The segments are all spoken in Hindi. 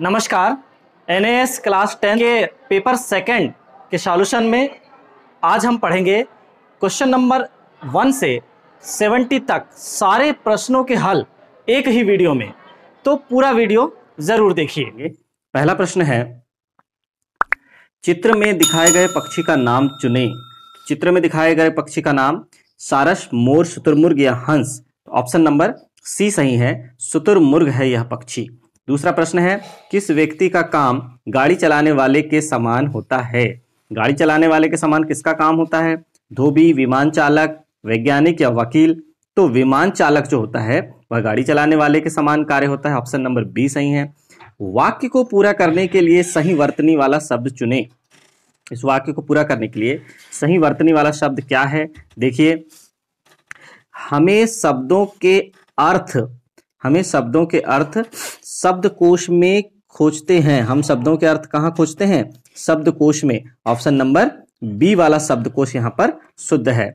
नमस्कार एन क्लास टेन के पेपर सेकंड के सॉल्यूशन में आज हम पढ़ेंगे क्वेश्चन नंबर वन से सेवेंटी तक सारे प्रश्नों के हल एक ही वीडियो में तो पूरा वीडियो ज़रूर देखिए पहला प्रश्न है चित्र में दिखाए गए पक्षी का नाम चुने चित्र में दिखाए गए पक्षी का नाम सारस मोर शुतुरमुर्ग या हंस ऑप्शन नंबर सी सही है शुतुरमुर्ग है यह पक्षी दूसरा प्रश्न है किस व्यक्ति का काम गाड़ी चलाने वाले के समान होता है गाड़ी चलाने वाले के समान किसका काम होता है धोबी विमान चालक वैज्ञानिक या वकील तो विमान चालक जो होता है वह गाड़ी चलाने वाले के समान कार्य होता है ऑप्शन नंबर बी सही है वाक्य को पूरा करने के लिए सही वर्तनी वाला शब्द चुने इस वाक्य को पूरा करने के लिए सही वर्तनी वाला शब्द क्या है देखिए हमें शब्दों के अर्थ हमें शब्दों के अर्थ शब्दकोश में खोजते हैं हम शब्दों के अर्थ कहाँ खोजते हैं शब्दकोश में ऑप्शन नंबर बी वाला शब्दकोश यहाँ पर शुद्ध है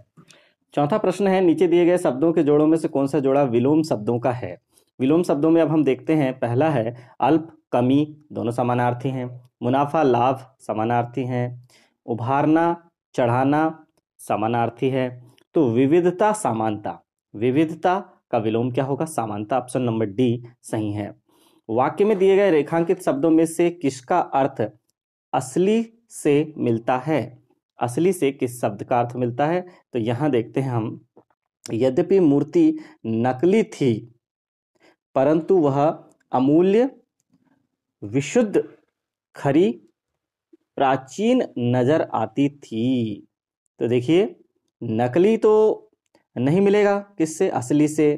चौथा प्रश्न है नीचे दिए गए शब्दों के जोड़ों में से कौन सा जोड़ा विलोम शब्दों का है विलोम शब्दों में अब हम देखते हैं पहला है अल्प कमी दोनों समानार्थी हैं मुनाफा लाभ समानार्थी हैं उभारना चढ़ाना समानार्थी है तो विविधता समानता विविधता का विलोम क्या होगा समानता ऑप्शन नंबर डी सही है वाक्य में दिए गए रेखांकित शब्दों में से किसका अर्थ असली से मिलता है असली से किस शब्द का अर्थ मिलता है तो यहां देखते हैं हम यद्यपि मूर्ति नकली थी परंतु वह अमूल्य विशुद्ध खरी प्राचीन नजर आती थी तो देखिए नकली तो नहीं मिलेगा किससे असली से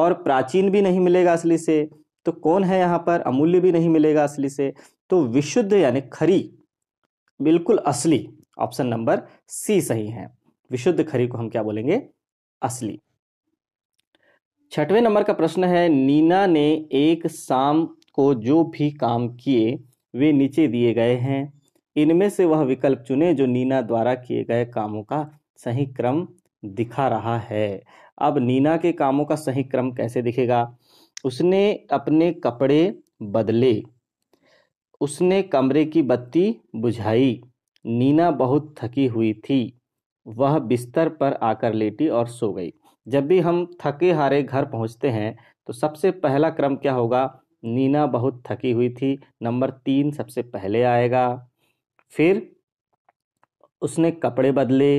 और प्राचीन भी नहीं मिलेगा असली से तो कौन है यहाँ पर अमूल्य भी नहीं मिलेगा असली से तो विशुद्ध यानी खरी बिल्कुल असली ऑप्शन नंबर सी सही है विशुद्ध खरी को हम क्या बोलेंगे असली छठवें नंबर का प्रश्न है नीना ने एक शाम को जो भी काम किए वे नीचे दिए गए हैं इनमें से वह विकल्प चुने जो नीना द्वारा किए गए कामों का सही क्रम दिखा रहा है अब नीना के कामों का सही क्रम कैसे दिखेगा उसने अपने कपड़े बदले उसने कमरे की बत्ती बुझाई नीना बहुत थकी हुई थी वह बिस्तर पर आकर लेटी और सो गई जब भी हम थके हारे घर पहुंचते हैं तो सबसे पहला क्रम क्या होगा नीना बहुत थकी हुई थी नंबर तीन सबसे पहले आएगा फिर उसने कपड़े बदले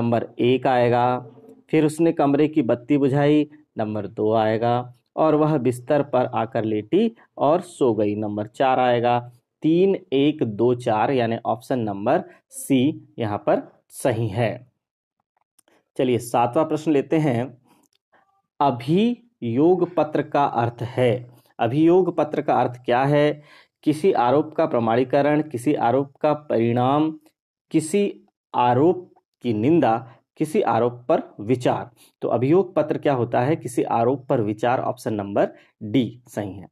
नंबर एक आएगा फिर उसने कमरे की बत्ती बुझाई नंबर दो आएगा और वह बिस्तर पर आकर लेटी और सो गई नंबर चार आएगा तीन एक दो चार यानी ऑप्शन नंबर सी यहाँ पर सही है चलिए सातवां प्रश्न लेते हैं अभियोग पत्र का अर्थ है अभियोग पत्र का अर्थ क्या है किसी आरोप का प्रमाणीकरण किसी आरोप का परिणाम किसी आरोप की निंदा किसी आरोप पर विचार तो अभियोग पत्र क्या होता है किसी आरोप पर विचार ऑप्शन नंबर डी सही है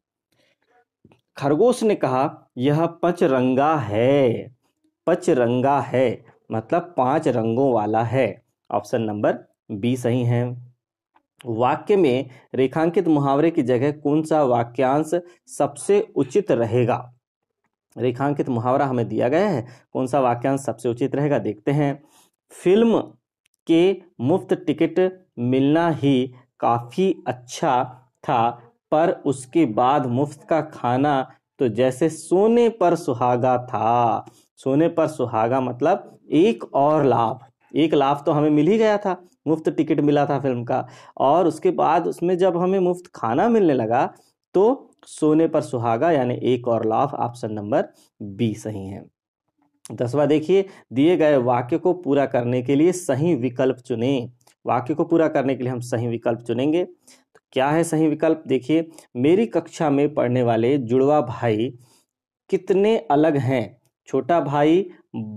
खरगोश ने कहा यह पचरंगा है पचरंगा है मतलब पांच रंगों वाला है ऑप्शन नंबर बी सही है वाक्य में रेखांकित मुहावरे की जगह कौन सा वाक्यांश सबसे उचित रहेगा रेखांकित मुहावरा हमें दिया गया है कौन सा वाक्यांश सबसे उचित रहेगा देखते हैं फिल्म के मुफ्त टिकट मिलना ही काफ़ी अच्छा था पर उसके बाद मुफ्त का खाना तो जैसे सोने पर सुहागा था सोने पर सुहागा मतलब एक और लाभ एक लाभ तो हमें मिल ही गया था मुफ्त टिकट मिला था फिल्म का और उसके बाद उसमें जब हमें मुफ्त खाना मिलने लगा तो सोने पर सुहागा यानी एक और लाभ ऑप्शन नंबर बी सही है दसवा देखिए दिए गए वाक्य को पूरा करने के लिए सही विकल्प चुने वाक्य को पूरा करने के लिए हम सही विकल्प चुनेंगे तो क्या है सही विकल्प देखिए मेरी कक्षा में पढ़ने वाले जुड़वा भाई कितने अलग हैं छोटा भाई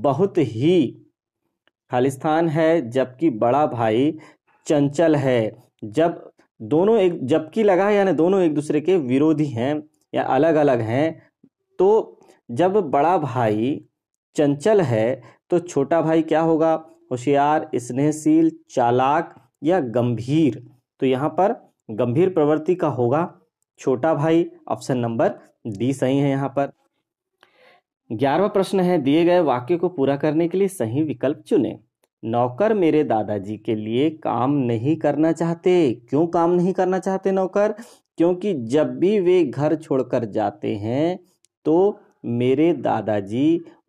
बहुत ही खालिस्तान है जबकि बड़ा भाई चंचल है जब दोनों एक जबकि लगा यानी दोनों एक दूसरे के विरोधी हैं या अलग अलग हैं तो जब बड़ा भाई चंचल है तो छोटा भाई क्या होगा होशियार स्नेहशील चालाक या गंभीर तो यहाँ पर गंभीर प्रवृत्ति का होगा छोटा भाई ऑप्शन नंबर डी सही है यहाँ पर ग्यारहवा प्रश्न है दिए गए वाक्य को पूरा करने के लिए सही विकल्प चुने नौकर मेरे दादाजी के लिए काम नहीं करना चाहते क्यों काम नहीं करना चाहते नौकर क्योंकि जब भी वे घर छोड़कर जाते हैं तो मेरे दादाजी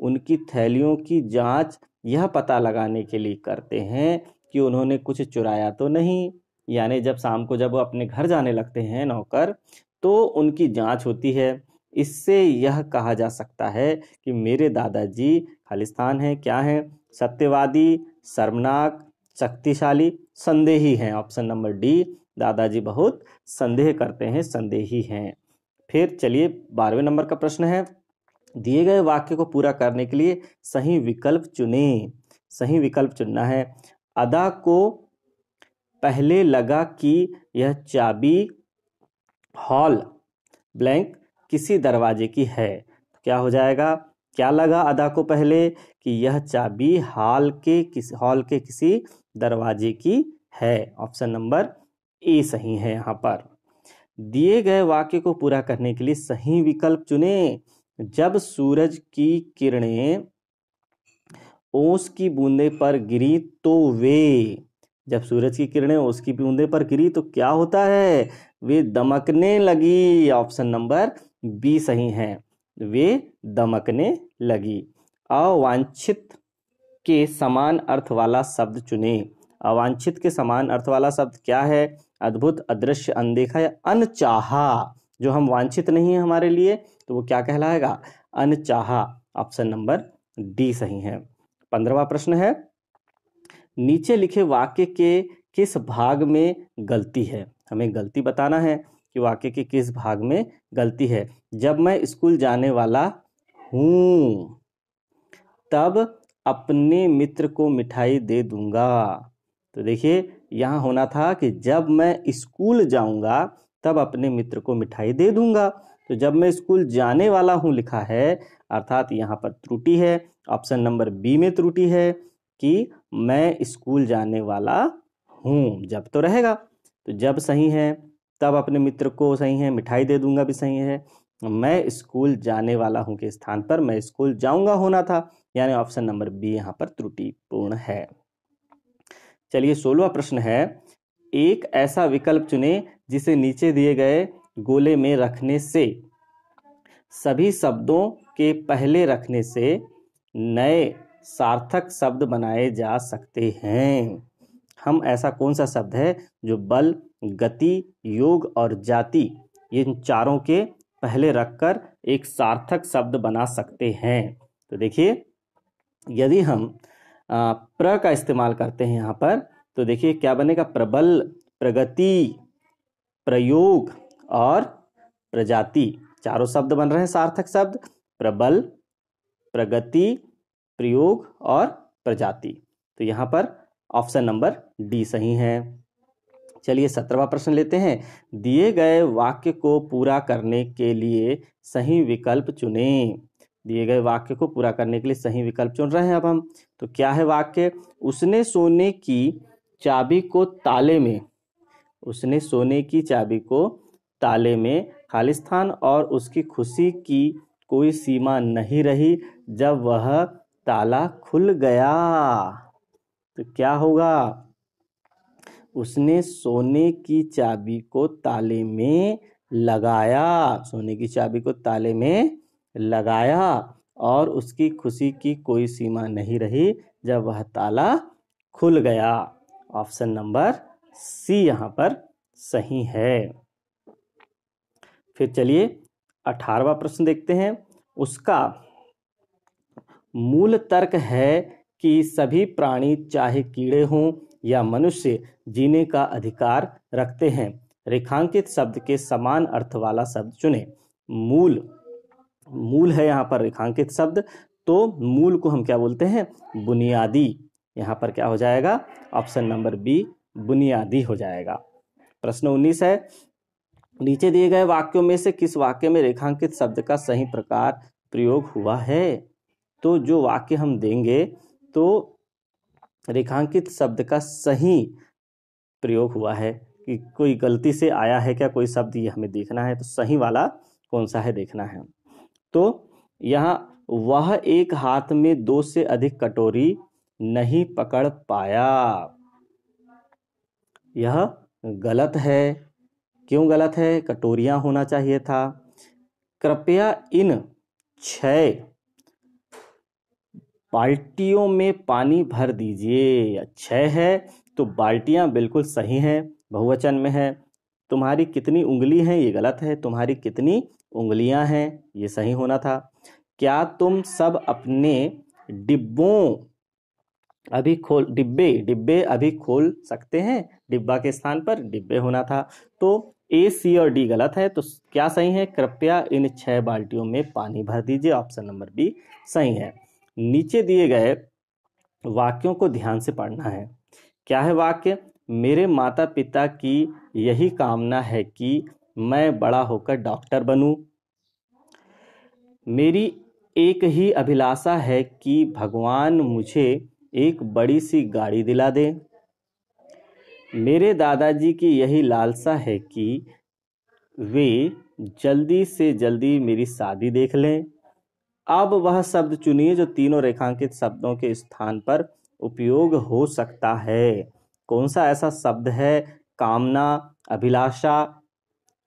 उनकी थैलियों की जांच यह पता लगाने के लिए करते हैं कि उन्होंने कुछ चुराया तो नहीं यानी जब शाम को जब वो अपने घर जाने लगते हैं नौकर तो उनकी जांच होती है इससे यह कहा जा सकता है कि मेरे दादाजी खालिस्तान हैं क्या हैं सत्यवादी शर्मनाक शक्तिशाली संदेही हैं ऑप्शन नंबर डी दादाजी बहुत संदेह करते हैं संदेही हैं फिर चलिए बारहवें नंबर का प्रश्न है दिए गए वाक्य को पूरा करने के लिए सही विकल्प चुने सही विकल्प चुनना है अदा को पहले लगा कि यह चाबी हॉल ब्लैंक किसी दरवाजे की है तो क्या हो जाएगा क्या लगा अदा को पहले कि यह चाबी हॉल के किस हॉल के किसी दरवाजे की है ऑप्शन नंबर ए सही है यहाँ पर दिए गए वाक्य को पूरा करने के लिए सही विकल्प चुने जब सूरज की किरणें ओस की बूंदे पर गिरी तो वे जब सूरज की किरणें ओस की बूंदे पर गिरी तो क्या होता है वे दमकने लगी ऑप्शन नंबर बी सही है वे दमकने लगी अवांछित के समान अर्थ वाला शब्द चुने अवांछित के समान अर्थ वाला शब्द क्या है अद्भुत अदृश्य अनदेखा या अनचाहा जो हम वांछित नहीं है हमारे लिए तो वो क्या कहलाएगा अनचाहा ऑप्शन नंबर डी सही है पंद्रवा प्रश्न है नीचे लिखे वाक्य के किस भाग में गलती है हमें गलती बताना है कि वाक्य के किस भाग में गलती है जब मैं स्कूल जाने वाला हूं तब अपने मित्र को मिठाई दे दूंगा तो देखिए यहां होना था कि जब मैं स्कूल जाऊंगा तब अपने मित्र को मिठाई दे दूंगा तो जब मैं स्कूल जाने वाला हूँ लिखा है अर्थात यहाँ पर त्रुटि है ऑप्शन नंबर बी में त्रुटि है कि मैं स्कूल जाने वाला हूँ जब तो रहेगा तो जब सही है तब अपने मित्र को सही है मिठाई दे दूंगा भी सही है मैं स्कूल जाने वाला हूँ के स्थान पर मैं स्कूल जाऊंगा होना था यानी ऑप्शन नंबर बी यहाँ पर त्रुटिपूर्ण है चलिए सोलवा प्रश्न है एक ऐसा विकल्प चुने जिसे नीचे दिए गए गोले में रखने से सभी शब्दों के पहले रखने से नए सार्थक शब्द बनाए जा सकते हैं हम ऐसा कौन सा शब्द है जो बल गति योग और जाति इन चारों के पहले रखकर एक सार्थक शब्द बना सकते हैं तो देखिए यदि हम प्र का इस्तेमाल करते हैं यहाँ पर तो देखिए क्या बनेगा प्रबल प्रगति प्रयोग और प्रजाति चारों शब्द बन रहे हैं सार्थक शब्द प्रबल प्रगति प्रयोग और प्रजाति तो यहाँ पर ऑप्शन नंबर डी सही है चलिए सत्रहवा प्रश्न लेते हैं दिए गए वाक्य को पूरा करने के लिए सही विकल्प चुने दिए गए वाक्य को पूरा करने के लिए सही विकल्प चुन रहे हैं अब हम तो क्या है वाक्य उसने सोने की चाबी को ताले में उसने सोने की चाबी को ताले में खालिस्तान और उसकी खुशी की कोई सीमा नहीं रही जब वह ताला खुल गया तो क्या होगा उसने सोने की चाबी को ताले में लगाया सोने की चाबी को ताले में लगाया और उसकी खुशी की कोई सीमा नहीं रही जब वह ताला खुल गया ऑप्शन नंबर सी यहाँ पर सही है फिर चलिए अठारवा प्रश्न देखते हैं उसका मूल तर्क है कि सभी प्राणी चाहे कीड़े हों या मनुष्य जीने का अधिकार रखते हैं रेखांकित शब्द के समान अर्थ वाला शब्द चुने मूल मूल है यहाँ पर रेखांकित शब्द तो मूल को हम क्या बोलते हैं बुनियादी यहाँ पर क्या हो जाएगा ऑप्शन नंबर बी बुनियादी हो जाएगा प्रश्न उन्नीस है नीचे दिए गए वाक्यों में से किस वाक्य में रेखांकित शब्द का सही प्रकार प्रयोग हुआ है तो जो वाक्य हम देंगे तो रेखांकित शब्द का सही प्रयोग हुआ है कि कोई गलती से आया है क्या कोई शब्द ये हमें देखना है तो सही वाला कौन सा है देखना है तो यहाँ वह एक हाथ में दो से अधिक कटोरी नहीं पकड़ पाया यह गलत है क्यों गलत है कटोरियां होना चाहिए था कृपया इन छः बाल्टियों में पानी भर दीजिए छ है तो बाल्टियां बिल्कुल सही हैं बहुवचन में है तुम्हारी कितनी उंगली है ये गलत है तुम्हारी कितनी उंगलियां हैं ये सही होना था क्या तुम सब अपने डिब्बों अभी खोल डिब्बे डिब्बे अभी खोल सकते हैं डिब्बा के स्थान पर डिब्बे होना था तो ए सी और डी गलत है तो क्या सही है कृपया इन छह बाल्टियों में पानी भर दीजिए ऑप्शन नंबर बी सही है नीचे दिए गए वाक्यों को ध्यान से पढ़ना है क्या है वाक्य मेरे माता पिता की यही कामना है कि मैं बड़ा होकर डॉक्टर बनूं मेरी एक ही अभिलाषा है कि भगवान मुझे एक बड़ी सी गाड़ी दिला दे मेरे दादाजी की यही लालसा है कि वे जल्दी से जल्दी मेरी शादी देख लें अब वह शब्द चुनिए जो तीनों रेखांकित शब्दों के स्थान पर उपयोग हो सकता है कौन सा ऐसा शब्द है कामना अभिलाषा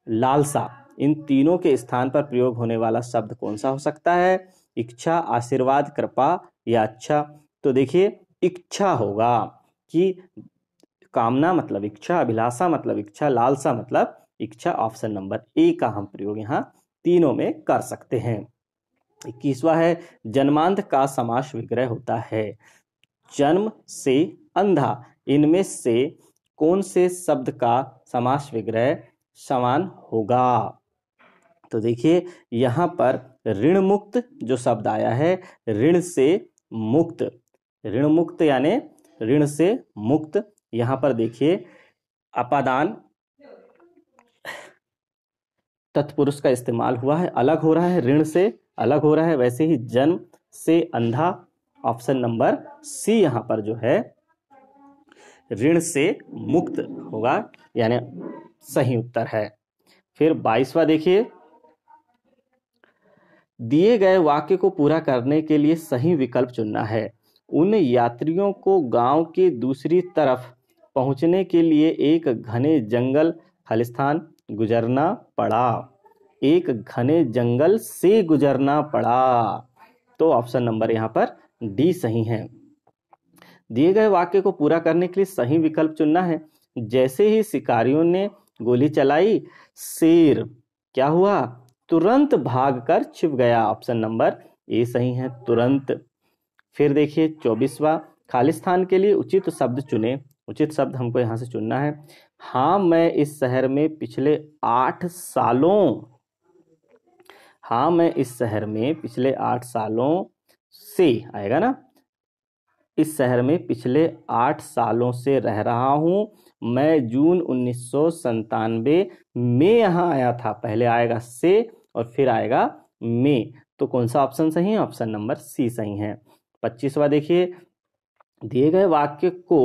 लालसा इन तीनों के स्थान पर प्रयोग होने वाला शब्द कौन सा हो सकता है इच्छा आशीर्वाद कृपा या अच्छा तो देखिए इच्छा होगा कि कामना मतलब इच्छा अभिलाषा मतलब इच्छा लालसा मतलब इच्छा ऑप्शन नंबर ए का हम प्रयोग यहाँ तीनों में कर सकते हैं इक्कीसवा है जन्मांध का समास विग्रह होता है जन्म से अंधा इनमें से कौन से शब्द का समास विग्रह समान होगा तो देखिए यहाँ पर ऋण मुक्त जो शब्द आया है ऋण से मुक्त ऋण मुक्त यानी ऋण से मुक्त यहां पर देखिए अपादान तत्पुरुष का इस्तेमाल हुआ है अलग हो रहा है ऋण से अलग हो रहा है वैसे ही जन्म से अंधा ऑप्शन नंबर सी यहां पर जो है ऋण से मुक्त होगा यानी सही उत्तर है फिर बाईसवा देखिए दिए गए वाक्य को पूरा करने के लिए सही विकल्प चुनना है उन यात्रियों को गांव के दूसरी तरफ पहुंचने के लिए एक घने जंगल खालिस्तान गुजरना पड़ा एक घने जंगल से गुजरना पड़ा तो ऑप्शन नंबर यहां पर डी सही है दिए गए वाक्य को पूरा करने के लिए सही विकल्प चुनना है जैसे ही शिकारियों ने गोली चलाई शेर क्या हुआ तुरंत भागकर छिप गया ऑप्शन नंबर ए सही है तुरंत फिर देखिए चौबीसवा खालिस्तान के लिए उचित शब्द चुने उचित शब्द हमको यहाँ से चुनना है हाँ मैं इस शहर में पिछले आठ सालों हाँ मैं इस शहर में पिछले आठ सालों से आएगा ना इस शहर में पिछले आठ सालों से रह रहा हूँ मैं जून उन्नीस में यहाँ आया था पहले आएगा से और फिर आएगा में तो कौन सा ऑप्शन सही है ऑप्शन नंबर सी सही है पच्चीसवा देखिए दिए गए वाक्य को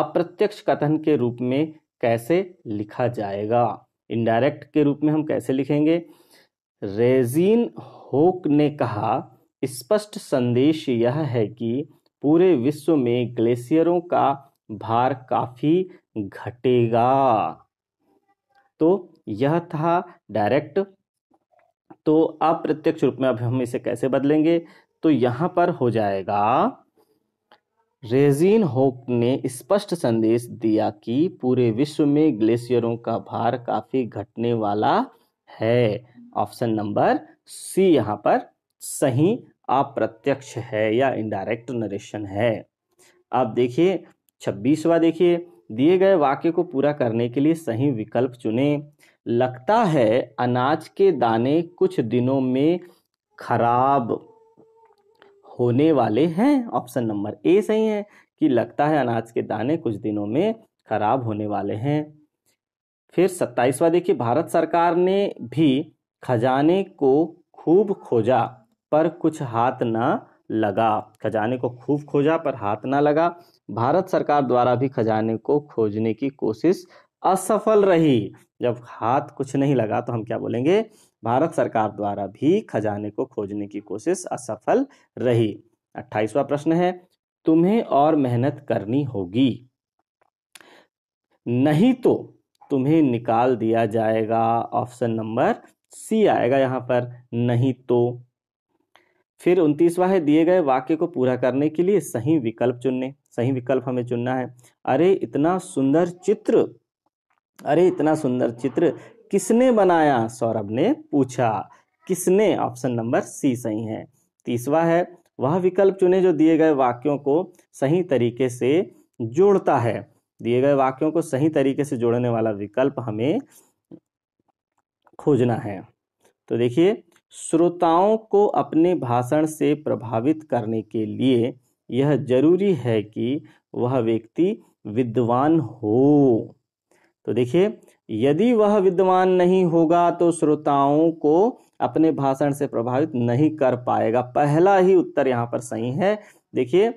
अप्रत्यक्ष कथन के रूप में कैसे लिखा जाएगा इनडायरेक्ट के रूप में हम कैसे लिखेंगे रेजीन होक ने कहा स्पष्ट संदेश यह है कि पूरे विश्व में ग्लेशियरों का भार काफी घटेगा तो यह था डायरेक्ट तो अप्रत्यक्ष रूप में अब हम इसे कैसे बदलेंगे तो यहां पर हो जाएगा रेजिन होक ने स्पष्ट संदेश दिया कि पूरे विश्व में ग्लेशियरों का भार काफी घटने वाला है ऑप्शन नंबर सी यहां पर सही अप्रत्यक्ष है या इनडायरेक्ट नरेशन है आप देखिए छब्बीसवा देखिए दिए गए वाक्य को पूरा करने के लिए सही विकल्प चुने लगता है अनाज के दाने कुछ दिनों में खराब होने वाले हैं ऑप्शन नंबर ए सही है कि लगता है अनाज के दाने कुछ दिनों में खराब होने वाले हैं फिर सत्ताईसवा देखिए भारत सरकार ने भी खजाने को खूब खोजा पर कुछ हाथ ना लगा खजाने को खूब खोजा पर हाथ ना लगा भारत सरकार द्वारा भी खजाने को खोजने की कोशिश असफल रही जब हाथ कुछ नहीं लगा तो हम क्या बोलेंगे भारत सरकार द्वारा भी खजाने को खोजने की कोशिश असफल रही अट्ठाईसवा प्रश्न है तुम्हें और मेहनत करनी होगी नहीं तो तुम्हें निकाल दिया जाएगा ऑप्शन नंबर सी आएगा यहाँ पर नहीं तो फिर उनतीसवा है दिए गए वाक्य को पूरा करने के लिए सही विकल्प चुनने सही विकल्प हमें चुनना है अरे इतना सुंदर चित्र अरे इतना सुंदर चित्र किसने बनाया सौरभ ने पूछा किसने ऑप्शन नंबर सी सही है तीसवा है वह विकल्प चुने जो दिए गए वाक्यों को सही तरीके से जोड़ता है दिए गए वाक्यों को सही तरीके से जोड़ने वाला विकल्प हमें खोजना है तो देखिए श्रोताओं को अपने भाषण से प्रभावित करने के लिए यह जरूरी है कि वह व्यक्ति विद्वान हो तो देखिए यदि वह विद्वान नहीं होगा तो श्रोताओं को अपने भाषण से प्रभावित नहीं कर पाएगा पहला ही उत्तर यहाँ पर सही है देखिए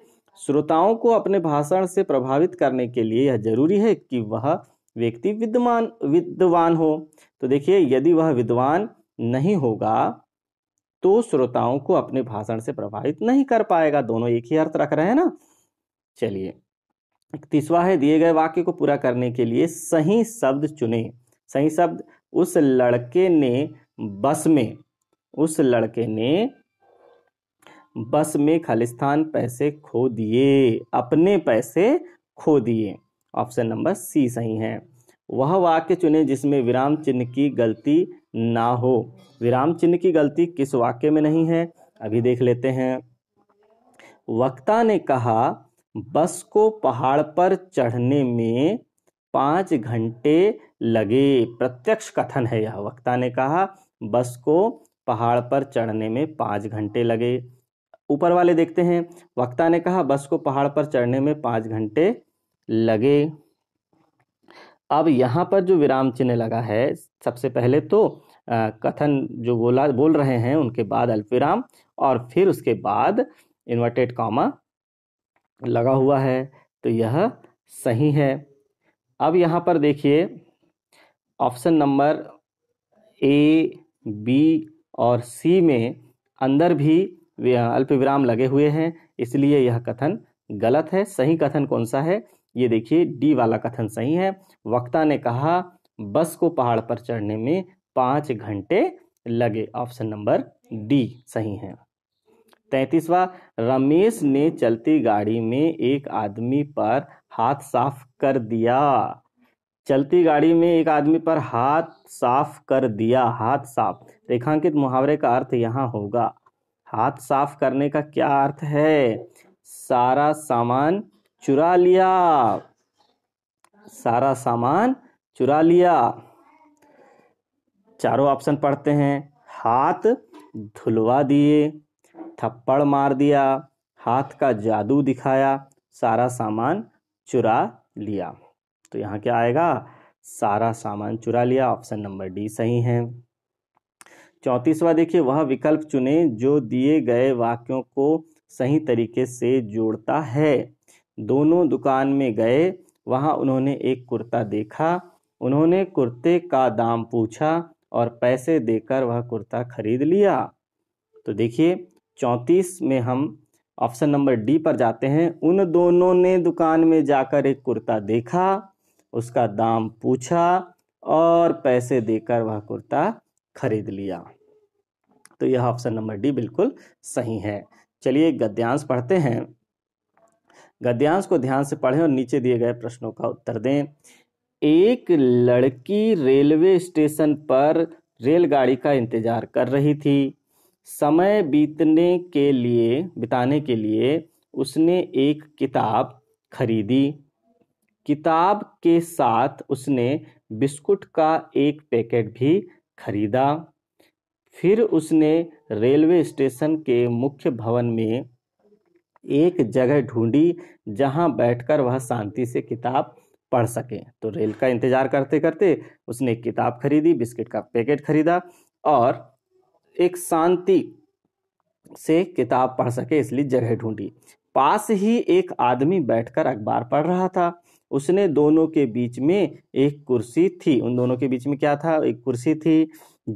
श्रोताओं को अपने भाषण से प्रभावित करने के लिए यह जरूरी है कि वह व्यक्ति विद्वान विद्वान हो तो देखिए यदि वह विद्वान नहीं होगा तो श्रोताओं को अपने भाषण से प्रभावित नहीं कर पाएगा दोनों एक ही अर्थ रख रहे हैं ना चलिए इकतीसवा है दिए गए वाक्य को पूरा करने के लिए सही शब्द चुने सही शब्द उस लड़के ने बस में उस लड़के ने बस में खालिस्तान पैसे खो दिए अपने पैसे खो दिए ऑप्शन नंबर सी सही है वह वाक्य चुने जिसमें विराम चिन्ह की गलती ना हो विराम चिन्ह की गलती किस वाक्य में नहीं है अभी देख लेते हैं वक्ता ने कहा बस को पहाड़ पर चढ़ने में पाँच घंटे लगे प्रत्यक्ष कथन है यह वक्ता ने कहा बस को पहाड़ पर चढ़ने में पाँच घंटे लगे ऊपर वाले देखते हैं वक्ता ने कहा बस को पहाड़ पर चढ़ने में पाँच घंटे लगे अब यहाँ पर जो विराम चिन्ह लगा है सबसे पहले तो आ, कथन जो बोला बोल रहे हैं उनके बाद अल्पविराम और फिर उसके बाद इन्वर्टेड कॉमा लगा हुआ है तो यह सही है अब यहाँ पर देखिए ऑप्शन नंबर ए बी और सी में अंदर भी अल्प विराम लगे हुए हैं इसलिए यह कथन गलत है सही कथन कौन सा है ये देखिए डी वाला कथन सही है वक्ता ने कहा बस को पहाड़ पर चढ़ने में पाँच घंटे लगे ऑप्शन नंबर डी सही है तैतीसवा रमेश ने चलती गाड़ी में एक आदमी पर हाथ साफ कर दिया चलती गाड़ी में एक आदमी पर हाथ साफ कर दिया हाथ साफ रेखांकित मुहावरे का अर्थ यहाँ होगा हाथ साफ करने का क्या अर्थ है सारा सामान चुरा लिया सारा सामान चुरा लिया चारों ऑप्शन पढ़ते हैं हाथ धुलवा दिए थप्पड़ मार दिया हाथ का जादू दिखाया सारा सामान चुरा लिया तो यहाँ क्या आएगा सारा सामान चुरा लिया ऑप्शन नंबर डी सही है चौंतीसवा देखिए वह विकल्प चुने जो दिए गए वाक्यों को सही तरीके से जोड़ता है दोनों दुकान में गए वहाँ उन्होंने एक कुर्ता देखा उन्होंने कुर्ते का दाम पूछा और पैसे देकर वह कुर्ता खरीद लिया तो देखिए चौंतीस में हम ऑप्शन नंबर डी पर जाते हैं उन दोनों ने दुकान में जाकर एक कुर्ता देखा उसका दाम पूछा और पैसे देकर वह कुर्ता खरीद लिया तो यह ऑप्शन नंबर डी बिल्कुल सही है चलिए गद्यांश पढ़ते हैं गद्यांश को ध्यान से पढ़ें और नीचे दिए गए प्रश्नों का उत्तर दें एक लड़की रेलवे स्टेशन पर रेलगाड़ी का इंतजार कर रही थी समय बीतने के लिए बिताने के लिए उसने एक किताब खरीदी किताब के साथ उसने बिस्कुट का एक पैकेट भी खरीदा फिर उसने रेलवे स्टेशन के मुख्य भवन में एक जगह ढूंढी जहां बैठकर वह शांति से किताब पढ़ सके तो रेल का इंतज़ार करते करते उसने किताब खरीदी बिस्किट का पैकेट खरीदा और एक शांति से किताब पढ़ सके इसलिए जगह ढूंढी पास ही एक आदमी बैठकर अखबार पढ़ रहा था उसने दोनों के बीच में एक कुर्सी थी उन दोनों के बीच में क्या था एक कुर्सी थी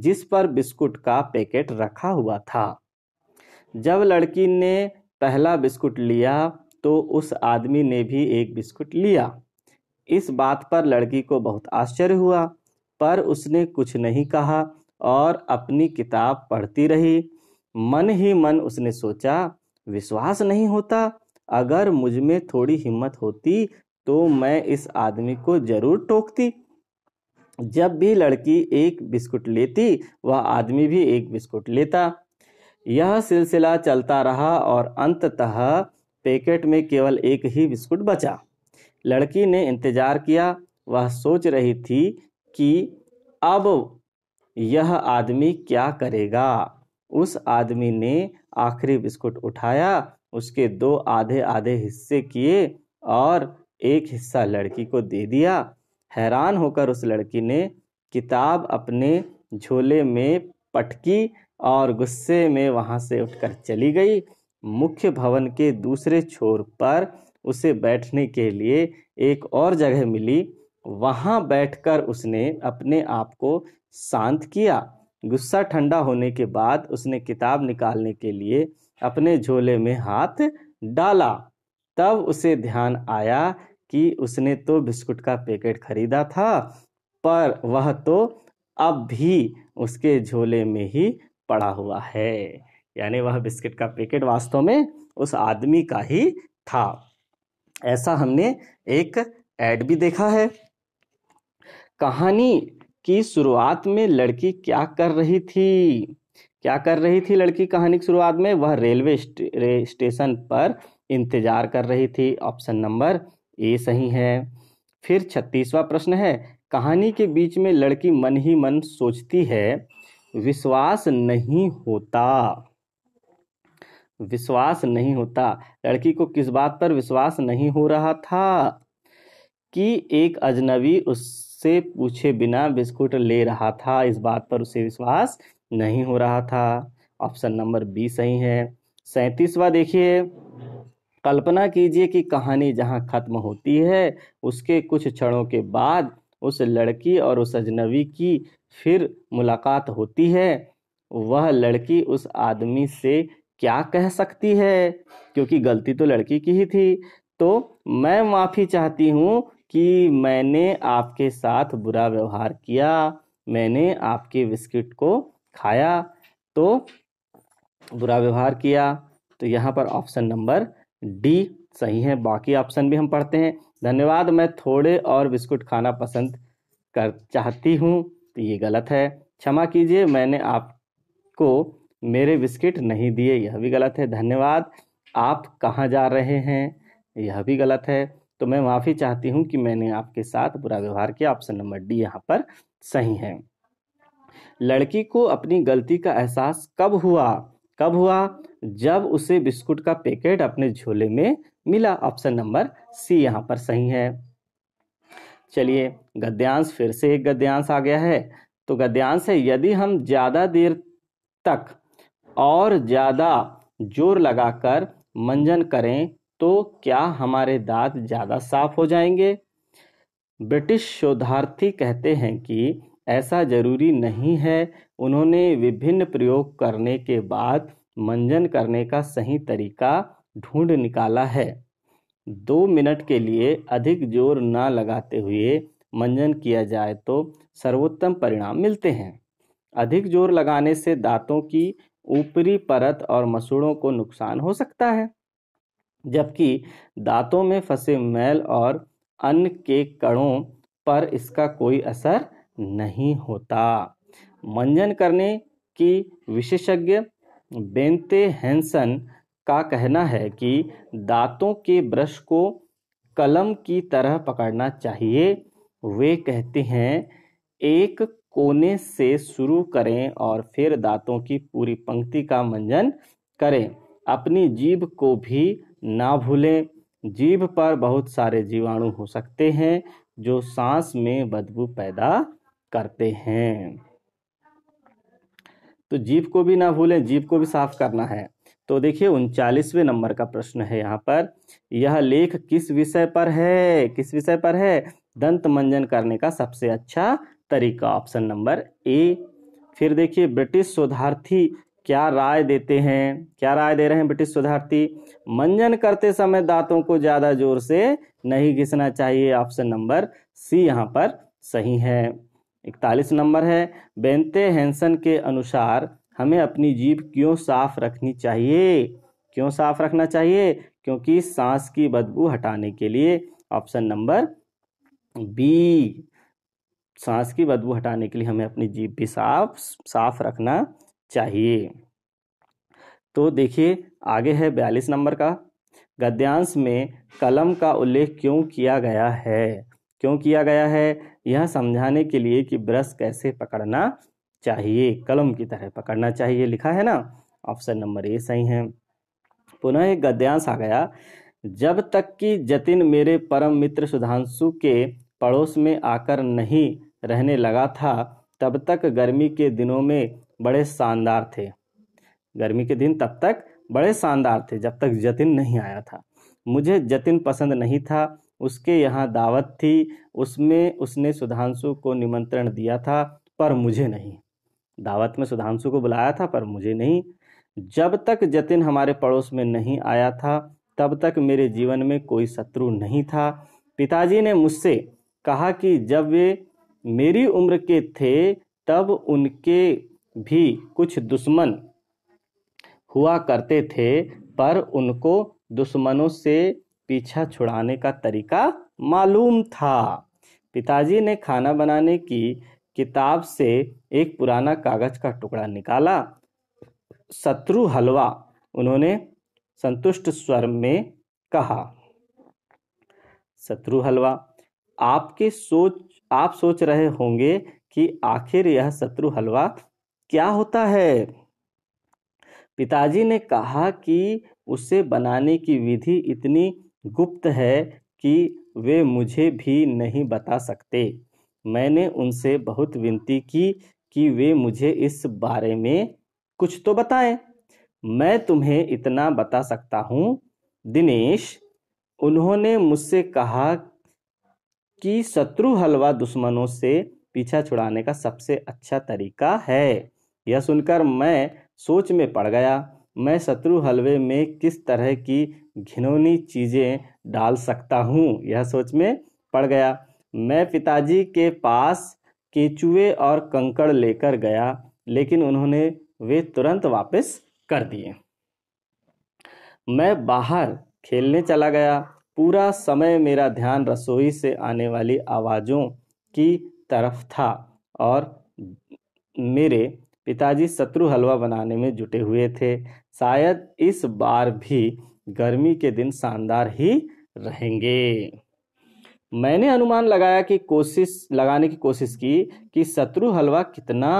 जिस पर बिस्कुट का पैकेट रखा हुआ था जब लड़की ने पहला बिस्कुट लिया तो उस आदमी ने भी एक बिस्कुट लिया इस बात पर लड़की को बहुत आश्चर्य हुआ पर उसने कुछ नहीं कहा और अपनी किताब पढ़ती रही मन ही मन उसने सोचा विश्वास नहीं होता अगर मुझ में थोड़ी हिम्मत होती तो मैं इस आदमी को जरूर टोकती जब भी लड़की एक बिस्कुट लेती वह आदमी भी एक बिस्कुट लेता यह सिलसिला चलता रहा और अंततः पैकेट में केवल एक ही बिस्कुट बचा लड़की ने इंतजार किया वह सोच रही थी कि अब यह आदमी क्या करेगा उस आदमी ने आखिरी बिस्कुट उठाया उसके दो आधे आधे हिस्से किए और एक हिस्सा लड़की को दे दिया हैरान होकर उस लड़की ने किताब अपने झोले में पटकी और गुस्से में वहाँ से उठकर चली गई मुख्य भवन के दूसरे छोर पर उसे बैठने के लिए एक और जगह मिली वहाँ बैठकर उसने अपने आप को शांत किया गुस्सा ठंडा होने के बाद उसने किताब निकालने के लिए अपने झोले में हाथ डाला तब उसे ध्यान आया कि उसने तो बिस्कुट का पैकेट खरीदा था पर वह तो अब भी उसके झोले में ही पड़ा हुआ है यानी वह बिस्किट का पैकेट वास्तव में उस आदमी का ही था ऐसा हमने एक ऐड भी देखा है कहानी कि शुरुआत में लड़की क्या कर रही थी क्या कर रही थी लड़की कहानी की शुरुआत में वह रेलवे स्टेशन पर इंतजार कर रही थी ऑप्शन नंबर ए सही है फिर छत्तीसवा प्रश्न है कहानी के बीच में लड़की मन ही मन सोचती है विश्वास नहीं होता विश्वास नहीं होता लड़की को किस बात पर विश्वास नहीं हो रहा था कि एक अजनबी उस से पूछे बिना बिस्कुट ले रहा था इस बात पर उसे विश्वास नहीं हो रहा था ऑप्शन नंबर बी सही है सैंतीसवा देखिए कल्पना कीजिए कि कहानी जहाँ खत्म होती है उसके कुछ क्षणों के बाद उस लड़की और उस अजनबी की फिर मुलाकात होती है वह लड़की उस आदमी से क्या कह सकती है क्योंकि गलती तो लड़की की ही थी तो मैं माफ़ी चाहती हूँ कि मैंने आपके साथ बुरा व्यवहार किया मैंने आपके बिस्किट को खाया तो बुरा व्यवहार किया तो यहाँ पर ऑप्शन नंबर डी सही है बाकी ऑप्शन भी हम पढ़ते हैं धन्यवाद मैं थोड़े और बिस्कुट खाना पसंद कर चाहती हूँ तो ये गलत है क्षमा कीजिए मैंने आपको मेरे बिस्किट नहीं दिए यह भी गलत है धन्यवाद आप कहाँ जा रहे हैं यह भी गलत है तो मैं माफ़ी चाहती हूँ कि मैंने आपके साथ बुरा व्यवहार किया ऑप्शन नंबर डी यहाँ पर सही है लड़की को अपनी गलती का एहसास कब हुआ कब हुआ जब उसे बिस्कुट का पैकेट अपने झोले में मिला ऑप्शन नंबर सी यहाँ पर सही है चलिए गद्यांश फिर से एक गद्यांश आ गया है तो गद्यांश है यदि हम ज़्यादा देर तक और ज़्यादा जोर लगाकर मंजन करें तो क्या हमारे दांत ज़्यादा साफ हो जाएंगे ब्रिटिश शोधार्थी कहते हैं कि ऐसा जरूरी नहीं है उन्होंने विभिन्न प्रयोग करने के बाद मंजन करने का सही तरीका ढूंढ निकाला है दो मिनट के लिए अधिक जोर ना लगाते हुए मंजन किया जाए तो सर्वोत्तम परिणाम मिलते हैं अधिक जोर लगाने से दांतों की ऊपरी परत और मसूड़ों को नुकसान हो सकता है जबकि दांतों में फंसे मैल और अन्न के कणों पर इसका कोई असर नहीं होता मंजन करने की विशेषज्ञ बेंते हैंसन का कहना है कि दांतों के ब्रश को कलम की तरह पकड़ना चाहिए वे कहते हैं एक कोने से शुरू करें और फिर दांतों की पूरी पंक्ति का मंजन करें अपनी जीभ को भी ना भूलें जीभ पर बहुत सारे जीवाणु हो सकते हैं जो सांस में बदबू पैदा करते हैं तो जीभ को भी ना भूलें जीभ को भी साफ करना है तो देखिए उनचालीसवें नंबर का प्रश्न है यहाँ पर यह लेख किस विषय पर है किस विषय पर है दंत मंजन करने का सबसे अच्छा तरीका ऑप्शन नंबर ए फिर देखिए ब्रिटिश शोधार्थी क्या राय देते हैं क्या राय दे रहे हैं ब्रिटिश शोधार्थी मंजन करते समय दांतों को ज़्यादा जोर से नहीं घिसना चाहिए ऑप्शन नंबर सी यहाँ पर सही है इकतालीस नंबर है बेंते हैंसन के अनुसार हमें अपनी जीभ क्यों साफ रखनी चाहिए क्यों साफ रखना चाहिए क्योंकि सांस की बदबू हटाने के लिए ऑप्शन नंबर बी सांस की बदबू हटाने के लिए हमें अपनी जीभ भी साफ साफ रखना चाहिए तो देखिए आगे है बयालीस नंबर का गद्यांश में कलम का उल्लेख क्यों किया गया है क्यों किया गया है यह समझाने के लिए कि ब्रश कैसे पकड़ना चाहिए कलम की तरह पकड़ना चाहिए लिखा है ना ऑप्शन नंबर ए सही है पुनः एक गद्यांश आ गया जब तक कि जतिन मेरे परम मित्र सुधांशु के पड़ोस में आकर नहीं रहने लगा था तब तक गर्मी के दिनों में बड़े शानदार थे गर्मी के दिन तब तक बड़े शानदार थे जब तक जतिन नहीं आया था मुझे जतिन पसंद नहीं था उसके यहाँ दावत थी उसमें उसने सुधांशु को निमंत्रण दिया था पर मुझे नहीं दावत में सुधांशु को बुलाया था पर मुझे नहीं जब तक जतिन हमारे पड़ोस में नहीं आया था तब तक मेरे जीवन में कोई शत्रु नहीं था पिताजी ने मुझसे कहा कि जब वे मेरी उम्र के थे तब उनके भी कुछ दुश्मन हुआ करते थे पर उनको दुश्मनों से पीछा छुड़ाने का तरीका मालूम था पिताजी ने खाना बनाने की किताब से एक पुराना कागज का टुकड़ा निकाला शत्रु हलवा उन्होंने संतुष्ट स्वर में कहा शत्रु हलवा आपके सोच आप सोच रहे होंगे कि आखिर यह शत्रु हलवा क्या होता है पिताजी ने कहा कि उसे बनाने की विधि इतनी गुप्त है कि वे मुझे भी नहीं बता सकते मैंने उनसे बहुत विनती की कि वे मुझे इस बारे में कुछ तो बताएं मैं तुम्हें इतना बता सकता हूँ दिनेश उन्होंने मुझसे कहा कि शत्रु हलवा दुश्मनों से पीछा छुड़ाने का सबसे अच्छा तरीका है यह सुनकर मैं सोच में पड़ गया मैं शत्रु हलवे में किस तरह की घिनौनी चीज़ें डाल सकता हूँ यह सोच में पड़ गया मैं पिताजी के पास केचुए और कंकड़ लेकर गया लेकिन उन्होंने वे तुरंत वापस कर दिए मैं बाहर खेलने चला गया पूरा समय मेरा ध्यान रसोई से आने वाली आवाज़ों की तरफ था और मेरे पिताजी शत्रु हलवा बनाने में जुटे हुए थे शायद इस बार भी गर्मी के दिन शानदार ही रहेंगे मैंने अनुमान लगाया कि कोशिश लगाने की कोशिश की कि शत्रु हलवा कितना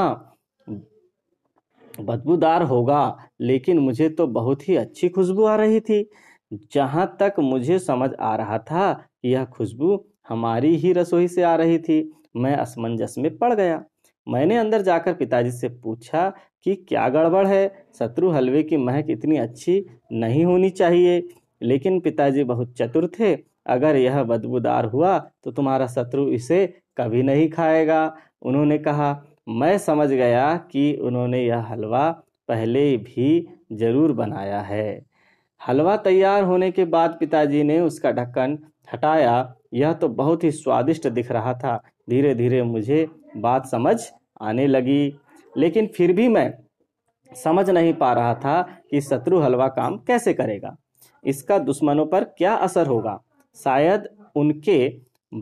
बदबूदार होगा लेकिन मुझे तो बहुत ही अच्छी खुशबू आ रही थी जहाँ तक मुझे समझ आ रहा था यह खुशबू हमारी ही रसोई से आ रही थी मैं असमंजस में पड़ गया मैंने अंदर जाकर पिताजी से पूछा कि क्या गड़बड़ है शत्रु हलवे की महक इतनी अच्छी नहीं होनी चाहिए लेकिन पिताजी बहुत चतुर थे अगर यह बदबूदार हुआ तो तुम्हारा शत्रु इसे कभी नहीं खाएगा उन्होंने कहा मैं समझ गया कि उन्होंने यह हलवा पहले भी जरूर बनाया है हलवा तैयार होने के बाद पिताजी ने उसका ढक्कन हटाया यह तो बहुत ही स्वादिष्ट दिख रहा था धीरे धीरे मुझे बात समझ आने लगी लेकिन फिर भी मैं समझ नहीं पा रहा था कि शत्रु हलवा काम कैसे करेगा इसका दुश्मनों पर क्या असर होगा शायद उनके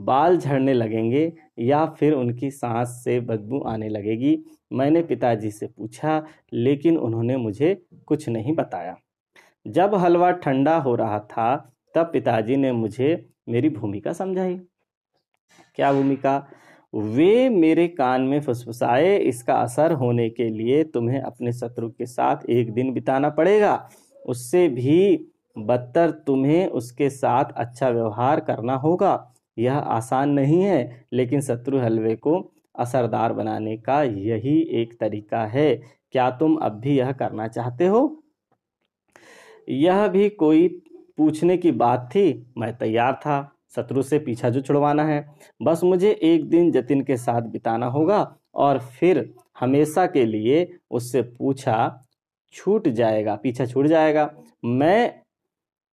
बाल झड़ने लगेंगे या फिर उनकी सांस से बदबू आने लगेगी मैंने पिताजी से पूछा लेकिन उन्होंने मुझे कुछ नहीं बताया जब हलवा ठंडा हो रहा था तब पिताजी ने मुझे मेरी भूमिका समझाई क्या भूमिका वे मेरे कान में फुसफुसाए इसका असर होने के लिए तुम्हें अपने शत्रु के साथ एक दिन बिताना पड़ेगा उससे भी बदतर तुम्हें उसके साथ अच्छा व्यवहार करना होगा यह आसान नहीं है लेकिन शत्रु हलवे को असरदार बनाने का यही एक तरीका है क्या तुम अब भी यह करना चाहते हो यह भी कोई पूछने की बात थी मैं तैयार था शत्रु से पीछा जो छुड़वाना है बस मुझे एक दिन जतिन के साथ बिताना होगा और फिर हमेशा के लिए उससे पूछा छूट जाएगा पीछा छूट जाएगा मैं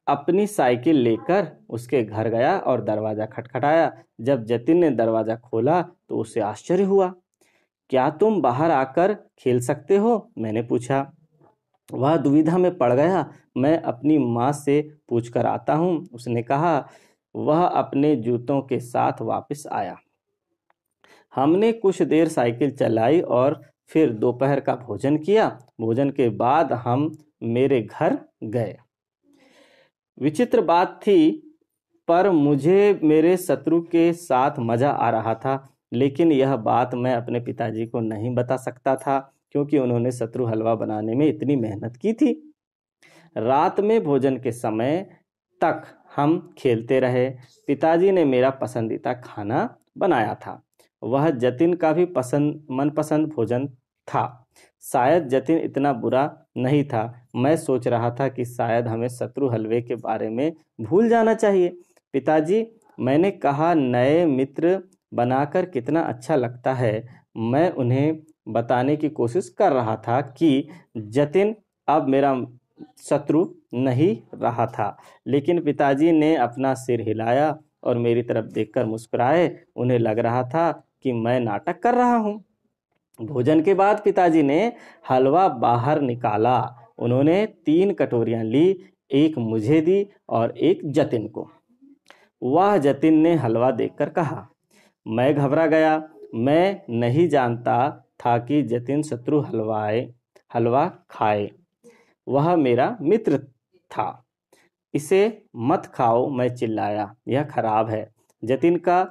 अपनी साइकिल लेकर उसके घर गया और दरवाज़ा खटखटाया जब जतिन ने दरवाज़ा खोला तो उसे आश्चर्य हुआ क्या तुम बाहर आकर खेल सकते हो मैंने पूछा वह दुविधा में पड़ गया मैं अपनी माँ से पूछकर आता हूँ उसने कहा वह अपने जूतों के साथ वापस आया हमने कुछ देर साइकिल चलाई और फिर दोपहर का भोजन किया भोजन के बाद हम मेरे घर गए विचित्र बात थी पर मुझे मेरे शत्रु के साथ मज़ा आ रहा था लेकिन यह बात मैं अपने पिताजी को नहीं बता सकता था क्योंकि उन्होंने शत्रु हलवा बनाने में इतनी मेहनत की थी रात में भोजन के समय तक हम खेलते रहे पिताजी ने मेरा पसंदीदा खाना बनाया था वह जतिन का भी पसंद मनपसंद भोजन था शायद जतिन इतना बुरा नहीं था मैं सोच रहा था कि शायद हमें शत्रु हलवे के बारे में भूल जाना चाहिए पिताजी मैंने कहा नए मित्र बनाकर कितना अच्छा लगता है मैं उन्हें बताने की कोशिश कर रहा था कि जतिन अब मेरा शत्रु नहीं रहा था लेकिन पिताजी ने अपना सिर हिलाया और मेरी तरफ देखकर मुस्कुराए उन्हें लग रहा था कि मैं नाटक कर रहा हूँ भोजन के बाद पिताजी ने हलवा बाहर निकाला उन्होंने तीन कटोरियाँ ली एक मुझे दी और एक जतिन को वह जतिन ने हलवा देखकर कहा मैं घबरा गया मैं नहीं जानता था कि जतिन शत्रु हलवाए हलवा खाए वह मेरा मित्र था इसे मत खाओ मैं चिल्लाया यह खराब है जतिन का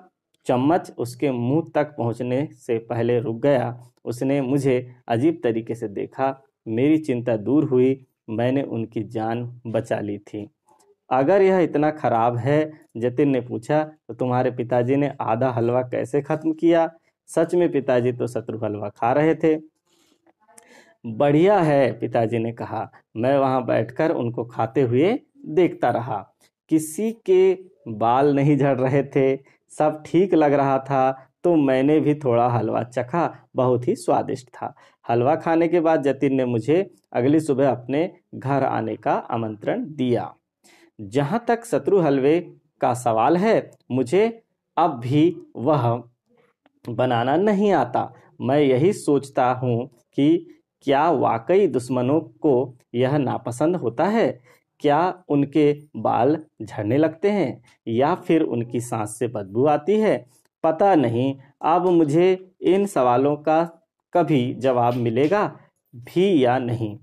चम्मच उसके मुंह तक पहुंचने से पहले रुक गया उसने मुझे अजीब तरीके से देखा मेरी चिंता दूर हुई मैंने उनकी जान बचा ली थी अगर यह इतना खराब है जतिन ने पूछा तो तुम्हारे पिताजी ने आधा हलवा कैसे खत्म किया सच में पिताजी तो शत्रु हलवा खा रहे थे बढ़िया है पिताजी ने कहा मैं वहां बैठकर उनको खाते हुए देखता रहा किसी के बाल नहीं झड़ रहे थे सब ठीक लग रहा था तो मैंने भी थोड़ा हलवा चखा बहुत ही स्वादिष्ट था हलवा खाने के बाद जतिन ने मुझे अगली सुबह अपने घर आने का आमंत्रण दिया जहाँ तक शत्रु हलवे का सवाल है मुझे अब भी वह बनाना नहीं आता मैं यही सोचता हूँ कि क्या वाकई दुश्मनों को यह नापसंद होता है क्या उनके बाल झड़ने लगते हैं या फिर उनकी सांस से बदबू आती है पता नहीं अब मुझे इन सवालों का कभी जवाब मिलेगा भी या नहीं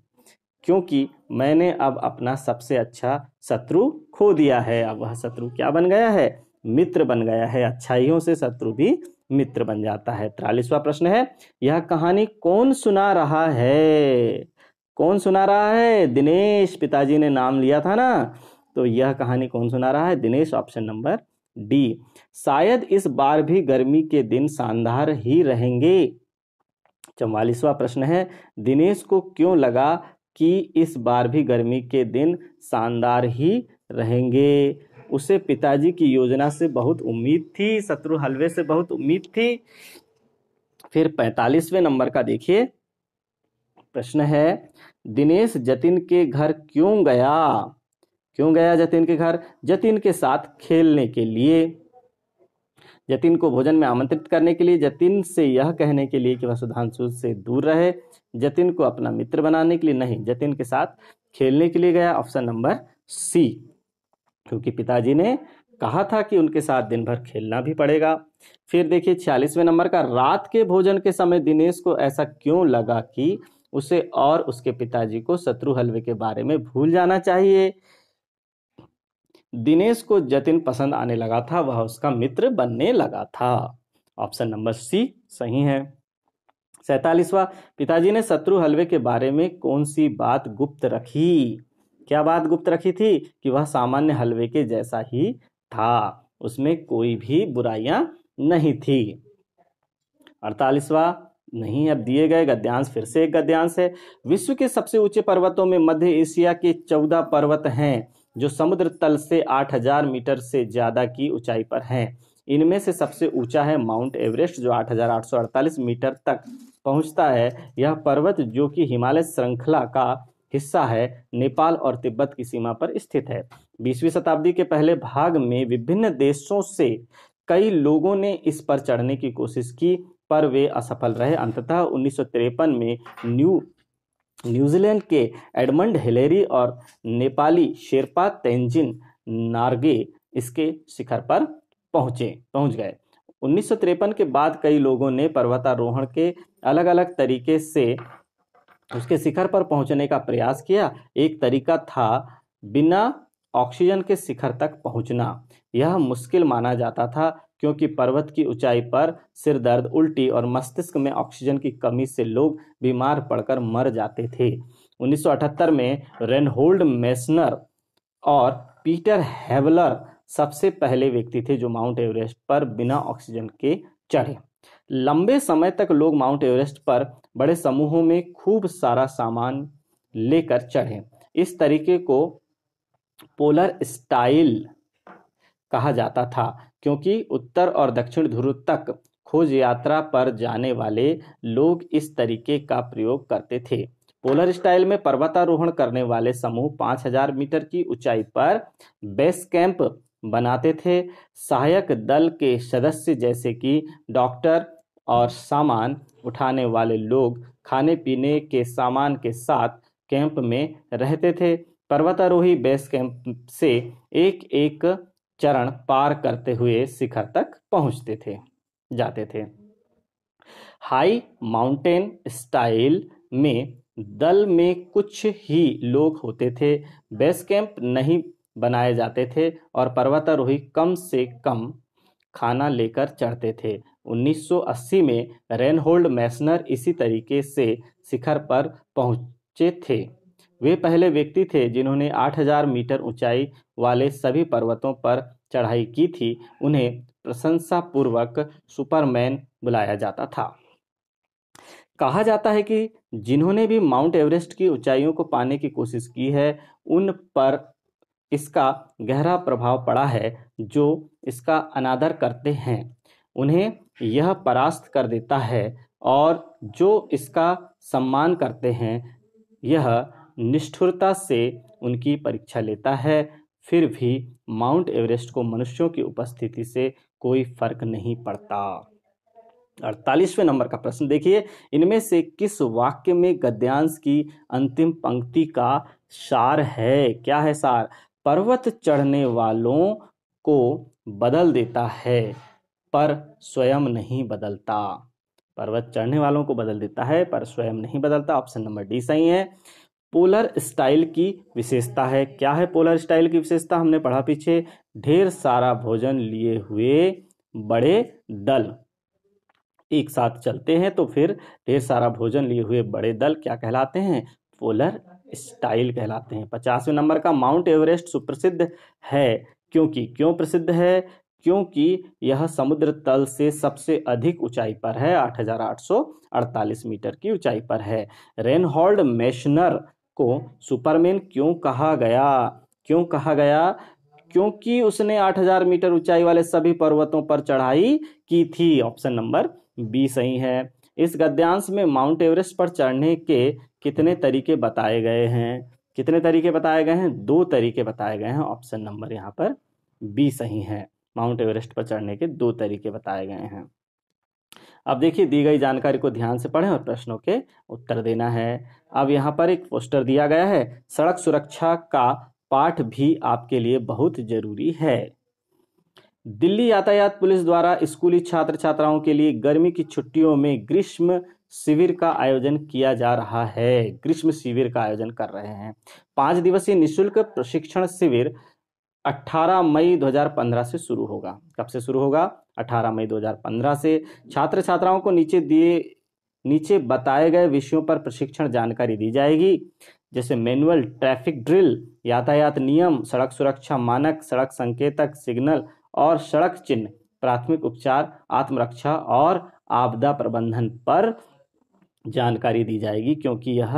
क्योंकि मैंने अब अपना सबसे अच्छा शत्रु खो दिया है अब वह शत्रु क्या बन गया है मित्र बन गया है अच्छाइयों से शत्रु भी मित्र बन जाता है तिरालीसवा प्रश्न है यह कहानी कौन सुना रहा है कौन सुना रहा है दिनेश पिताजी ने नाम लिया था ना तो यह कहानी कौन सुना रहा है दिनेश ऑप्शन नंबर डी शायद इस बार भी गर्मी के दिन शानदार ही रहेंगे चौवालीसवा प्रश्न है दिनेश को क्यों लगा कि इस बार भी गर्मी के दिन शानदार ही रहेंगे उसे पिताजी की योजना से बहुत उम्मीद थी शत्रु हलवे से बहुत उम्मीद थी फिर पैतालीसवें नंबर का देखिए प्रश्न है दिनेश जतिन के घर क्यों गया क्यों गया जतिन के घर जतिन के साथ खेलने के लिए जतिन को भोजन में आमंत्रित करने के लिए जतिन से यह कहने के लिए कि वह सुधांशु से दूर रहे जतिन को अपना मित्र बनाने के लिए नहीं जतिन के साथ खेलने के लिए गया ऑप्शन नंबर सी क्योंकि पिताजी ने कहा था कि उनके साथ दिन भर खेलना भी पड़ेगा फिर देखिए छियालीसवें नंबर का रात के भोजन के समय दिनेश को ऐसा क्यों लगा कि उसे और उसके पिताजी को शत्रु हलवे के बारे में भूल जाना चाहिए दिनेश को जतिन पसंद आने लगा था वह उसका मित्र बनने लगा था ऑप्शन नंबर सी सही है सैतालीसवा पिताजी ने शत्रु हलवे के बारे में कौन सी बात गुप्त रखी क्या बात गुप्त रखी थी कि वह सामान्य हलवे के जैसा ही था उसमें कोई भी बुराइयां नहीं थी अड़तालीसवा नहीं अब दिए गए गद्यांश फिर से एक गद्यांश है विश्व के सबसे ऊंचे पर्वतों में मध्य एशिया के चौदह पर्वत हैं जो समुद्र तल से 8000 मीटर से ज़्यादा की ऊंचाई पर हैं इनमें से सबसे ऊंचा है माउंट एवरेस्ट जो 8848 मीटर तक पहुंचता है यह पर्वत जो कि हिमालय श्रृंखला का हिस्सा है नेपाल और तिब्बत की सीमा पर स्थित है बीसवीं शताब्दी के पहले भाग में विभिन्न देशों से कई लोगों ने इस पर चढ़ने की कोशिश की पर वे असफल रहे अंततः उन्नीस में न्यू न्यूजीलैंड के एडमंड हिलेरी और नेपाली शेरपा तेंजिन नार्गे इसके शिखर पर पहुंचे पहुंच गए उन्नीस के बाद कई लोगों ने पर्वतारोहण के अलग अलग तरीके से उसके शिखर पर पहुंचने का प्रयास किया एक तरीका था बिना ऑक्सीजन के शिखर तक पहुंचना यह मुश्किल माना जाता था क्योंकि पर्वत की ऊंचाई पर सिर दर्द उल्टी और मस्तिष्क में ऑक्सीजन की कमी से लोग बीमार पड़कर मर जाते थे 1978 में रेनहोल्ड मेसनर और पीटर हेवलर सबसे पहले व्यक्ति थे जो माउंट एवरेस्ट पर बिना ऑक्सीजन के चढ़े लंबे समय तक लोग माउंट एवरेस्ट पर बड़े समूहों में खूब सारा सामान लेकर चढ़े इस तरीके को पोलर स्टाइल कहा जाता था क्योंकि उत्तर और दक्षिण ध्रुव तक खोज यात्रा पर जाने वाले लोग इस तरीके का प्रयोग करते थे पोलर स्टाइल में पर्वतारोहण करने वाले समूह 5000 मीटर की ऊंचाई पर बेस कैंप बनाते थे सहायक दल के सदस्य जैसे कि डॉक्टर और सामान उठाने वाले लोग खाने पीने के सामान के साथ कैंप में रहते थे पर्वतारोही बेस कैंप से एक एक चरण पार करते हुए शिखर तक पहुंचते थे जाते थे हाई माउंटेन स्टाइल में दल में कुछ ही लोग होते थे बेस कैंप नहीं बनाए जाते थे और पर्वतारोही कम से कम खाना लेकर चढ़ते थे 1980 में रेनहोल्ड मैसनर इसी तरीके से शिखर पर पहुंचे थे वे पहले व्यक्ति थे जिन्होंने 8000 मीटर ऊंचाई वाले सभी पर्वतों पर चढ़ाई की थी उन्हें प्रशंसापूर्वक सुपरमैन बुलाया जाता था कहा जाता है कि जिन्होंने भी माउंट एवरेस्ट की ऊंचाइयों को पाने की कोशिश की है उन पर इसका गहरा प्रभाव पड़ा है जो इसका अनादर करते हैं उन्हें यह परास्त कर देता है और जो इसका सम्मान करते हैं यह निष्ठुरता से उनकी परीक्षा लेता है फिर भी माउंट एवरेस्ट को मनुष्यों की उपस्थिति से कोई फर्क नहीं पड़ता अड़तालीसवें नंबर का प्रश्न देखिए इनमें से किस वाक्य में गद्यांश की अंतिम पंक्ति का सार है क्या है सार पर्वत चढ़ने वालों को बदल देता है पर स्वयं नहीं बदलता पर्वत चढ़ने वालों को बदल देता है पर स्वयं नहीं बदलता ऑप्शन नंबर डी सही है पोलर स्टाइल की विशेषता है क्या है पोलर स्टाइल की विशेषता हमने पढ़ा पीछे ढेर सारा भोजन लिए हुए बड़े दल एक साथ चलते हैं तो फिर ढेर सारा भोजन लिए हुए बड़े दल क्या कहलाते हैं पोलर स्टाइल कहलाते हैं पचासवें नंबर का माउंट एवरेस्ट सुप्रसिद्ध है क्योंकि क्यों प्रसिद्ध है क्योंकि यह समुद्र तल से सबसे अधिक ऊंचाई पर है 8,848 मीटर की ऊंचाई पर है रेनहोल्ड मेशनर को सुपरमैन क्यों कहा गया क्यों कहा गया क्योंकि उसने 8,000 मीटर ऊंचाई वाले सभी पर्वतों पर चढ़ाई की थी ऑप्शन नंबर बी सही है इस गद्यांश में माउंट एवरेस्ट पर चढ़ने के कितने तरीके बताए गए हैं कितने तरीके बताए गए हैं दो तरीके बताए गए हैं ऑप्शन नंबर यहाँ पर बी सही है माउंट एवरेस्ट पर चढ़ने के दो तरीके बताए गए हैं अब देखिए दी गई जानकारी को ध्यान से पढ़ें और प्रश्नों के उत्तर देना है अब यहाँ पर एक पोस्टर दिया गया है सड़क सुरक्षा का पाठ भी आपके लिए बहुत जरूरी है दिल्ली यातायात पुलिस द्वारा स्कूली छात्र छात्राओं के लिए गर्मी की छुट्टियों में ग्रीष्म शिविर का आयोजन किया जा रहा है ग्रीष्म शिविर का आयोजन कर रहे हैं पांच दिवसीय निशुल्क प्रशिक्षण शिविर 18 मई 2015 से शुरू होगा कब से शुरू होगा 18 मई 2015 से छात्र छात्राओं को नीचे दिए नीचे बताए गए विषयों पर प्रशिक्षण जानकारी दी जाएगी जैसे मैनुअल ट्रैफिक ड्रिल यातायात नियम सड़क सुरक्षा मानक सड़क संकेतक सिग्नल और सड़क चिन्ह प्राथमिक उपचार आत्मरक्षा और आपदा प्रबंधन पर जानकारी दी जाएगी क्योंकि यह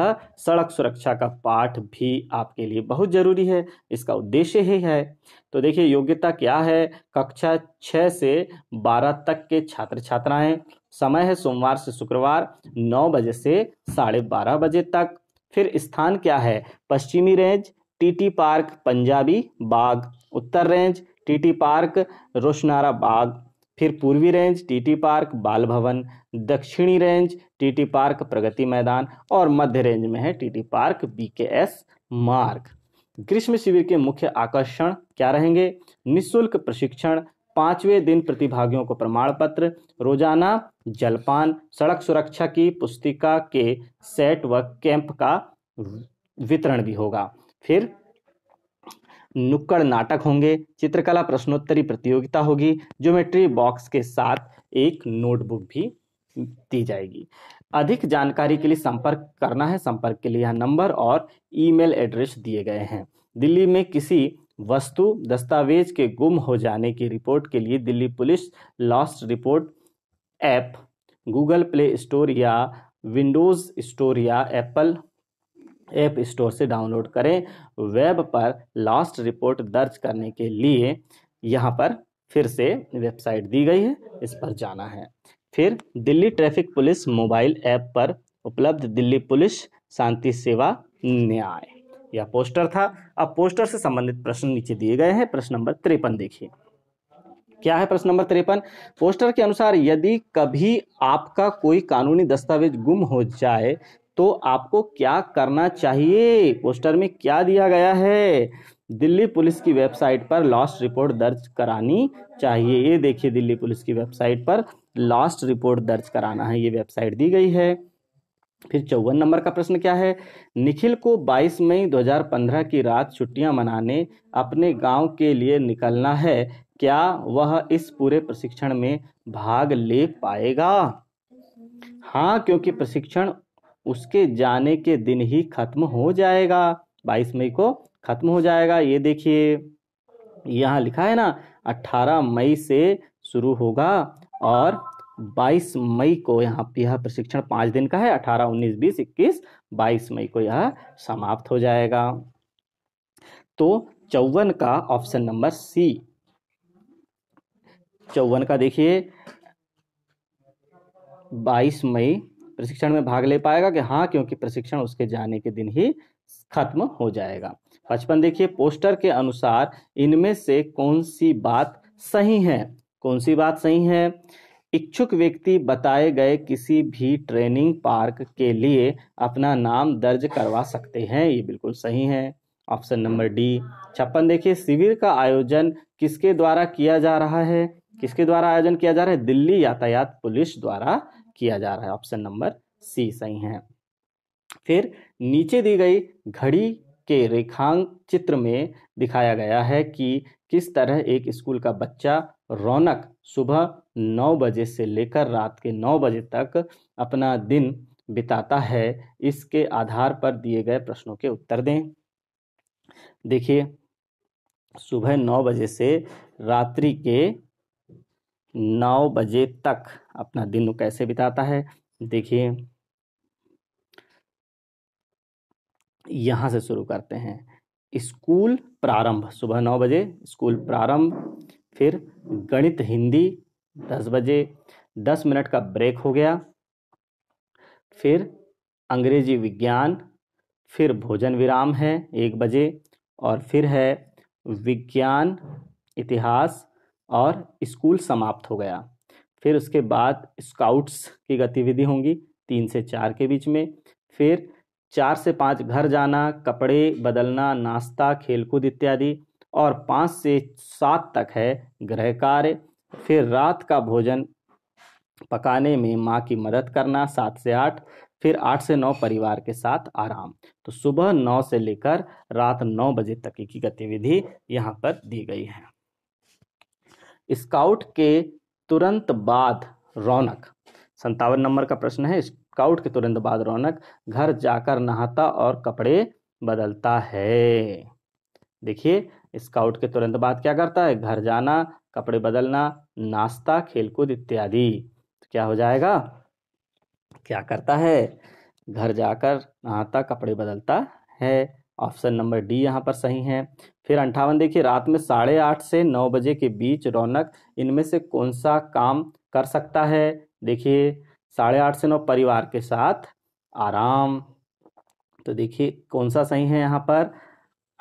सड़क सुरक्षा का पाठ भी आपके लिए बहुत जरूरी है इसका उद्देश्य ही है तो देखिए योग्यता क्या है कक्षा छः से बारह तक के छात्र छात्राएं समय है सोमवार से शुक्रवार नौ बजे से साढ़े बारह बजे तक फिर स्थान क्या है पश्चिमी range TT park Punjabi Bagh उत्तर range TT park Roshanara Bagh फिर पूर्वी रेंज टीटी पार्क बाल भवन दक्षिणी रेंज टीटी पार्क प्रगति मैदान और मध्य रेंज में है टीटी पार्क बीकेएस मार्ग ग्रीष्म शिविर के मुख्य आकर्षण क्या रहेंगे निशुल्क प्रशिक्षण पांचवें दिन प्रतिभागियों को प्रमाण पत्र रोजाना जलपान सड़क सुरक्षा की पुस्तिका के सेट व कैंप का वितरण भी होगा फिर नुक्कड़ नाटक होंगे चित्रकला प्रश्नोत्तरी प्रतियोगिता होगी ज्योमेट्री बॉक्स के साथ एक नोटबुक भी दी जाएगी अधिक जानकारी के लिए संपर्क करना है संपर्क के लिए यहाँ नंबर और ईमेल एड्रेस दिए गए हैं दिल्ली में किसी वस्तु दस्तावेज के गुम हो जाने की रिपोर्ट के लिए Delhi police lost report app Google Play Store या विंडोज़ स्टोर या एप्पल ऐप स्टोर से डाउनलोड करें वेब पर लास्ट रिपोर्ट दर्ज करने के लिए यहाँ पर फिर से वेबसाइट दी गई है इस पर जाना है फिर Delhi traffic police mobile app पर उपलब्ध दिल्ली पुलिस शांति सेवा न्याय यह पोस्टर था अब पोस्टर से संबंधित प्रश्न नीचे दिए गए हैं प्रश्न नंबर तिरपन देखिए क्या है प्रश्न नंबर तिरपन पोस्टर के अनुसार यदि कभी आपका कोई कानूनी दस्तावेज गुम हो जाए तो आपको क्या करना चाहिए पोस्टर में क्या दिया गया है दिल्ली पुलिस की वेबसाइट पर लॉस्ट रिपोर्ट दर्ज करानी चाहिए ये देखिए दिल्ली पुलिस की वेबसाइट पर लॉस्ट रिपोर्ट दर्ज कराना है ये वेबसाइट दी गई है फिर चौवन नंबर का प्रश्न क्या है निखिल को 22 मई 2015 की रात छुट्टियां मनाने अपने गांव के लिए निकलना है क्या वह इस पूरे प्रशिक्षण में भाग ले पाएगा हाँ क्योंकि प्रशिक्षण उसके जाने के दिन ही खत्म हो जाएगा बाईस मई को खत्म हो जाएगा ये देखिए यहाँ लिखा है ना अट्ठारह मई से शुरू होगा और 22 मई को यहाँ यह प्रशिक्षण पाँच दिन का है 18, 19, 20, 21, 22 मई को यह समाप्त हो जाएगा तो चौवन का ऑप्शन नंबर सी चौवन का देखिए 22 मई प्रशिक्षण में भाग ले पाएगा कि हाँ क्योंकि प्रशिक्षण उसके जाने के दिन ही खत्म हो जाएगा पचपन देखिए पोस्टर के अनुसार इनमें से कौन सी बात सही है कौन सी बात सही है इच्छुक व्यक्ति बताए गए किसी भी ट्रेनिंग पार्क के लिए अपना नाम दर्ज करवा सकते हैं ये बिल्कुल सही है ऑप्शन नंबर डी छप्पन देखिए शिविर का आयोजन किसके द्वारा किया जा रहा है किसके द्वारा आयोजन किया जा रहा है दिल्ली यातायात पुलिस द्वारा किया जा रहा है ऑप्शन नंबर सी सही है फिर नीचे दी गई घड़ी के रेखांक चित्र में दिखाया गया है कि किस तरह एक स्कूल का बच्चा रौनक सुबह नौ बजे से लेकर रात के नौ बजे तक अपना दिन बिताता है इसके आधार पर दिए गए प्रश्नों के उत्तर दें देखिए सुबह नौ बजे से रात्रि के नौ बजे तक अपना दिन कैसे बिताता है देखिए यहाँ से शुरू करते हैं स्कूल प्रारंभ सुबह नौ बजे स्कूल प्रारंभ फिर गणित हिंदी दस बजे दस मिनट का ब्रेक हो गया फिर अंग्रेजी विज्ञान फिर भोजन विराम है एक बजे और फिर है विज्ञान इतिहास और स्कूल समाप्त हो गया फिर उसके बाद स्काउट्स की गतिविधि होंगी तीन से चार के बीच में फिर चार से पाँच घर जाना कपड़े बदलना नाश्ता खेलकूद इत्यादि और पाँच से सात तक है गृह कार्य फिर रात का भोजन पकाने में माँ की मदद करना सात से आठ फिर आठ से नौ परिवार के साथ आराम तो सुबह नौ से लेकर रात नौ बजे तक की गतिविधि यहाँ पर दी गई है स्काउट के तुरंत बाद रौनक संतावन नंबर का प्रश्न है स्काउट के तुरंत बाद रौनक घर जाकर नहाता और कपड़े बदलता है देखिए स्काउट के तुरंत बाद क्या करता है घर जाना कपड़े बदलना नाश्ता खेलकूद इत्यादि तो क्या हो जाएगा क्या करता है घर जाकर नहाता कपड़े बदलता है ऑप्शन नंबर डी यहाँ पर सही है फिर अंठावन देखिए रात में साढ़े आठ से नौ बजे के बीच रौनक इनमें से कौन सा काम कर सकता है देखिए साढ़े आठ से नौ परिवार के साथ आराम तो देखिए कौन सा सही है यहाँ पर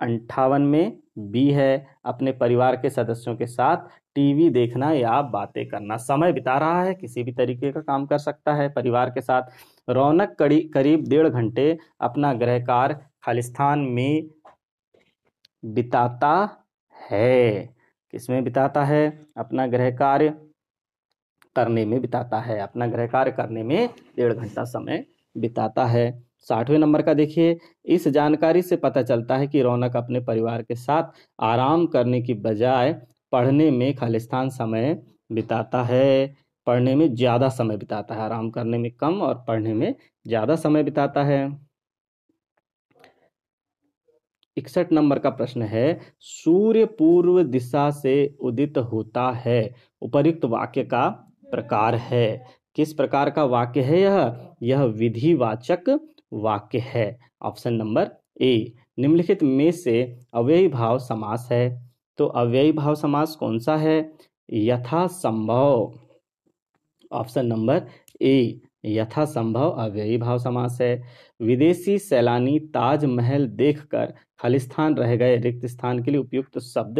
अंठावन में बी है अपने परिवार के सदस्यों के साथ टीवी देखना या बातें करना समय बिता रहा है किसी भी तरीके का काम कर सकता है परिवार के साथ रौनक कड़ी करीब डेढ़ घंटे अपना गृह कार्य खालिस्तान में बिताता है किसमें बिताता है अपना गृह कार्य करने में बिताता है अपना गृह कार्य करने में डेढ़ घंटा समय बिताता है साठवें नंबर का देखिए इस जानकारी से पता चलता है कि रौनक अपने परिवार के साथ आराम करने की बजाय पढ़ने में खालिस्तान समय बिताता है पढ़ने में ज़्यादा समय बिताता है आराम करने में कम और पढ़ने में ज़्यादा समय बिताता है इकसठ नंबर का प्रश्न है सूर्य पूर्व दिशा से उदित होता है उपरुक्त वाक्य का प्रकार है किस प्रकार का वाक्य है यह यह विधिवाचक वाक्य है ऑप्शन नंबर ए निम्नलिखित में से अव्ययी भाव समास है तो अव्ययी भाव समास कौन सा है संभव ऑप्शन नंबर ए यथासंभव अव्ययी भाव समास है विदेशी सैलानी ताजमहल देखकर खालिस्तान रह गए रिक्त स्थान के लिए उपयुक्त तो शब्द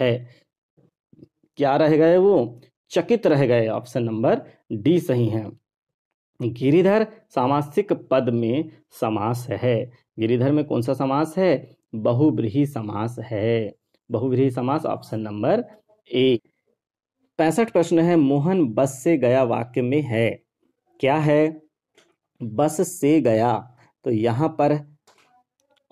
है क्या रह गए वो चकित रह गए ऑप्शन नंबर डी सही है गिरिधर सामासिक पद में समास है गिरिधर में कौन सा समास है बहुब्रीही समास है बहुब्रीही समास ऑप्शन नंबर ए पैंसठ प्रश्न है मोहन बस से गया वाक्य में है क्या है बस से गया तो यहाँ पर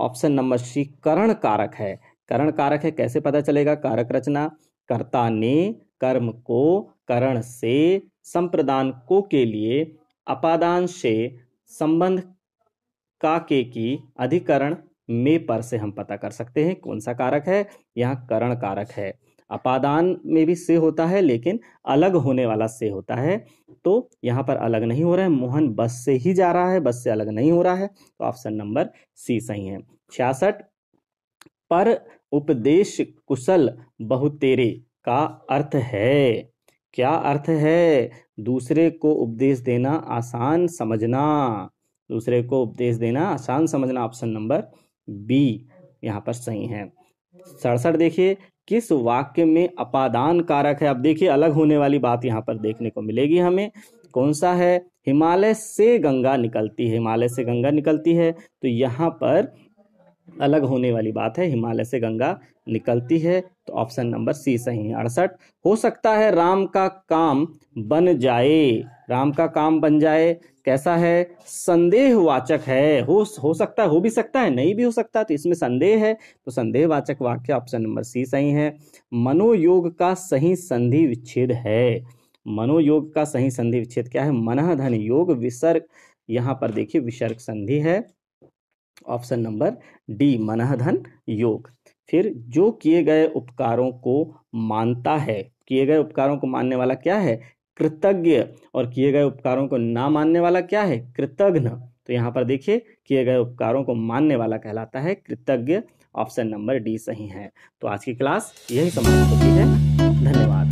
ऑप्शन नंबर सी करण कारक है करण कारक है कैसे पता चलेगा कारक रचना कर्ता ने कर्म को करण से संप्रदान को के लिए अपादान से संबंध का के की अधिकरण में पर से हम पता कर सकते हैं कौन सा कारक है यहाँ करण कारक है अपादान में भी से होता है लेकिन अलग होने वाला से होता है तो यहाँ पर अलग नहीं हो रहा है मोहन बस से ही जा रहा है बस से अलग नहीं हो रहा है तो ऑप्शन नंबर सी सही है छियासठ पर उपदेश कुशल बहुतेरे का अर्थ है क्या अर्थ है दूसरे को उपदेश देना आसान समझना दूसरे को उपदेश देना आसान समझना ऑप्शन नंबर बी यहाँ पर सही है सड़सठ देखिए किस वाक्य में अपादान कारक है अब देखिए अलग होने वाली बात यहाँ पर देखने को मिलेगी हमें कौन सा है हिमालय से गंगा निकलती है हिमालय से गंगा निकलती है तो यहाँ पर अलग होने वाली बात है हिमालय से गंगा निकलती है तो ऑप्शन नंबर सी सही है अड़सठ हो सकता है राम का काम बन जाए राम का काम बन जाए कैसा है संदेहवाचक है हो हो सकता है हो भी सकता है नहीं भी हो सकता तो इसमें संदेह है तो संदेहवाचक वाक्य ऑप्शन नंबर सी सही है मनोयोग का सही संधि विच्छेद है मनोयोग का सही संधि विच्छेद क्या है मनह धन योग विसर्ग यहाँ पर देखिए विसर्ग संधि है ऑप्शन नंबर डी मनहधन योग फिर जो किए गए उपकारों को मानता है किए गए उपकारों को मानने वाला क्या है कृतज्ञ और किए गए उपकारों को ना मानने वाला क्या है कृतघ्न तो यहाँ पर देखिए किए गए उपकारों को मानने वाला कहलाता है कृतज्ञ ऑप्शन नंबर डी सही है तो आज की क्लास यही समाप्त होती है धन्यवाद